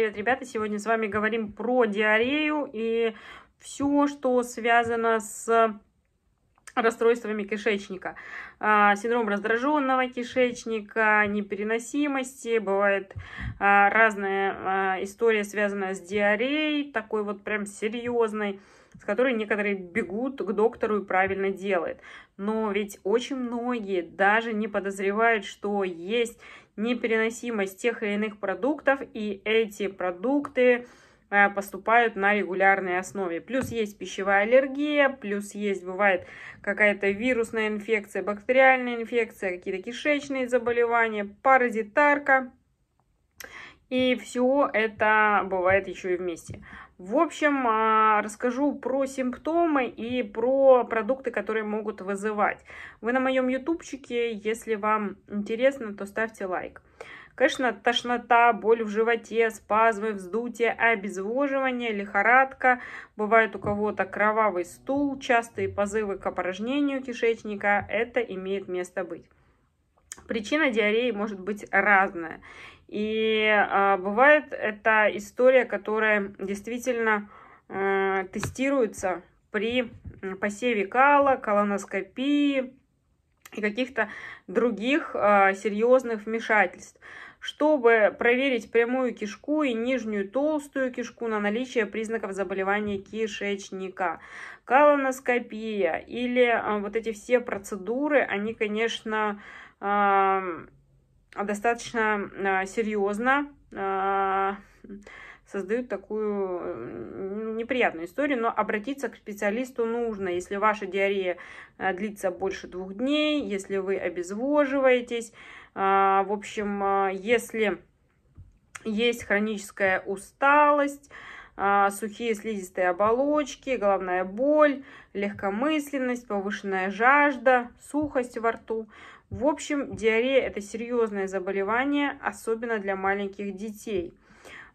Привет, ребята! Сегодня с вами говорим про диарею и все, что связано с расстройствами кишечника. А, синдром раздраженного кишечника, непереносимости, бывает а, разная история, связанная с диареей, такой вот прям серьезной, с которой некоторые бегут к доктору и правильно делают. Но ведь очень многие даже не подозревают, что есть непереносимость тех или иных продуктов, и эти продукты Э, поступают на регулярной основе. Плюс есть пищевая аллергия, плюс есть, бывает, какая-то вирусная инфекция, бактериальная инфекция, какие-то кишечные заболевания, паразитарка. И все это бывает еще и вместе. В общем, а, расскажу про симптомы и про продукты, которые могут вызывать. Вы на моем ютубчике, если вам интересно, то ставьте лайк. Like. Конечно, тошнота, боль в животе, спазмы, вздутие, обезвоживание, лихорадка. Бывает у кого-то кровавый стул, частые позывы к опорожнению кишечника. Это имеет место быть. Причина диареи может быть разная. И э, бывает это история, которая действительно э, тестируется при посеве кала, колоноскопии и каких-то других э, серьезных вмешательств чтобы проверить прямую кишку и нижнюю толстую кишку на наличие признаков заболевания кишечника. Колоноскопия или а, вот эти все процедуры, они, конечно, а, достаточно а, серьезно создают такую э, неприятную историю, но обратиться к специалисту нужно. Если ваша диарея э, длится больше двух дней, если вы обезвоживаетесь, а, в общем, а, если есть хроническая усталость, а, сухие слизистые оболочки, головная боль, легкомысленность, повышенная жажда, сухость во рту. В общем, диарея – это серьезное заболевание, особенно для маленьких детей –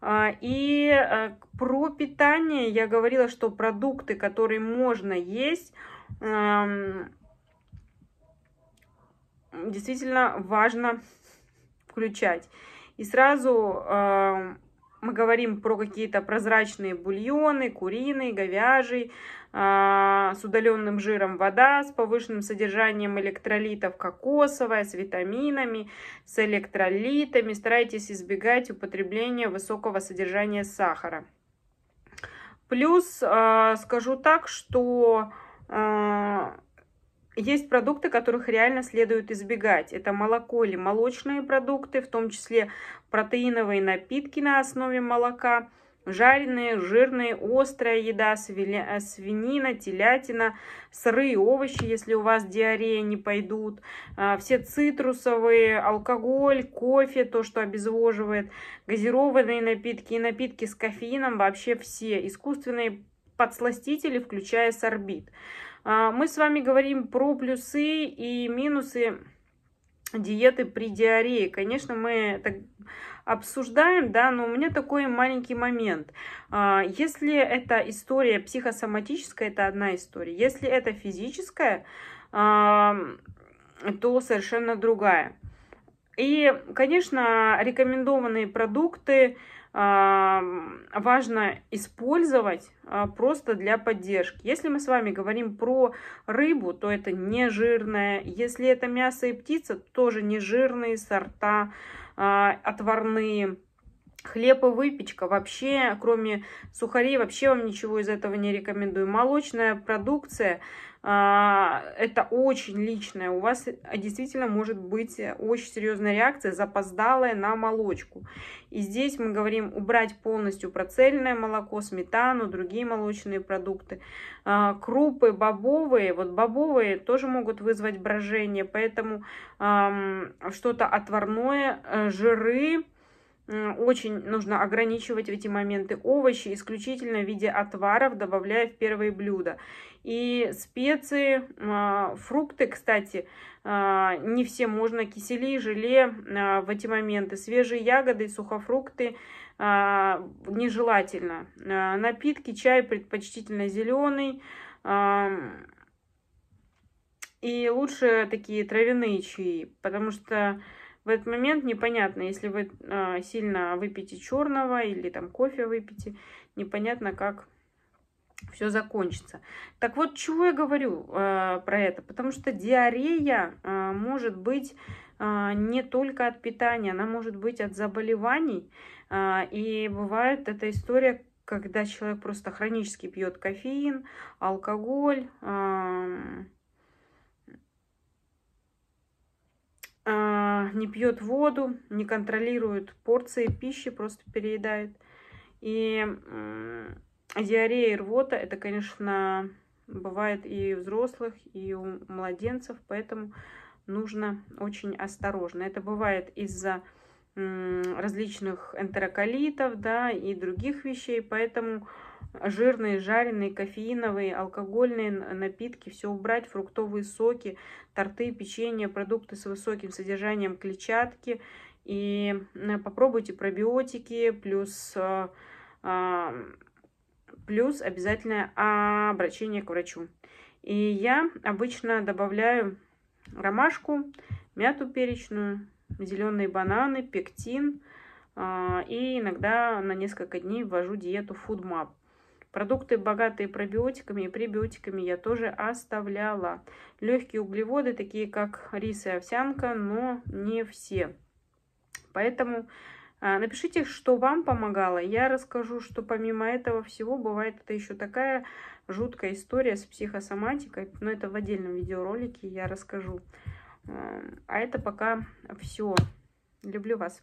а, и э, про питание я говорила, что продукты, которые можно есть, эм, действительно важно включать. И сразу эм, мы говорим про какие-то прозрачные бульоны, куриный, говяжий, а, с удаленным жиром вода, с повышенным содержанием электролитов кокосовая, с витаминами, с электролитами. Старайтесь избегать употребления высокого содержания сахара. Плюс а, скажу так, что а, есть продукты, которых реально следует избегать. Это молоко или молочные продукты, в том числе протеиновые напитки на основе молока, жареные, жирные, острая еда, э, свинина, телятина, сырые овощи, если у вас диарея не пойдут, э, все цитрусовые, алкоголь, кофе, то, что обезвоживает, газированные напитки и напитки с кофеином, вообще все, искусственные подсластители, включая сорбит. А, мы с вами говорим про плюсы и минусы диеты при диарее. Конечно, мы это обсуждаем, да, но у меня такой маленький момент. А, если это история психосоматическая, это одна история. Если это физическая, а, то совершенно другая. И, конечно, рекомендованные продукты, а, важно использовать а, просто для поддержки. Если мы с вами говорим про рыбу, то это не жирное. Если это мясо и птица, то тоже не жирные сорта, а, отварные. Хлеб и выпечка вообще, кроме сухарей, вообще вам ничего из этого не рекомендую. Молочная продукция, а, это очень личное, у вас действительно может быть э, очень серьезная реакция, запоздалая на молочку. И здесь мы говорим убрать полностью процельное молоко, сметану, другие молочные продукты. А, крупы бобовые, вот бобовые тоже могут вызвать брожение, поэтому что-то отварное, э, жиры, очень нужно ограничивать в эти моменты овощи исключительно в виде отваров, добавляя в первые блюда. И специи, а, фрукты, кстати, а, не все можно, кисели, желе а, в эти моменты, свежие ягоды, сухофрукты нежелательно. Напитки, чай предпочтительно зеленый. И лучше такие травяные чаи, потому что в этот момент непонятно, если вы э, сильно выпьете черного или там кофе выпьете, непонятно, как все закончится. Так вот, чего я говорю э, про это? Потому что диарея э, может быть э, не только от питания, она может быть от заболеваний. Э, и бывает эта история, когда человек просто хронически пьет кофеин, алкоголь. Э, А, не пьет воду, не контролирует порции пищи, просто переедает. И диарея и рвота, это, конечно, бывает и у взрослых, и у младенцев, поэтому нужно очень осторожно. Это бывает из-за различных энтероколитов, да, и других вещей, поэтому жирные, жареные, кофеиновые, алкогольные напитки, все убрать, фруктовые соки, торты, печенье, продукты с высоким содержанием клетчатки. И попробуйте пробиотики, плюс, э, а, плюс обязательное обращение к врачу. И я обычно добавляю ромашку, мяту перечную, зеленые бананы, пектин. А, и иногда на несколько дней ввожу диету FoodMap. Продукты, богатые пробиотиками и пребиотиками, я тоже оставляла. Легкие углеводы, такие как рис и овсянка, но не все. Поэтому а, напишите, что вам помогало. Я расскажу, что помимо этого всего бывает это еще такая жуткая история с психосоматикой. Но это в отдельном видеоролике я расскажу. А это пока все. Люблю вас.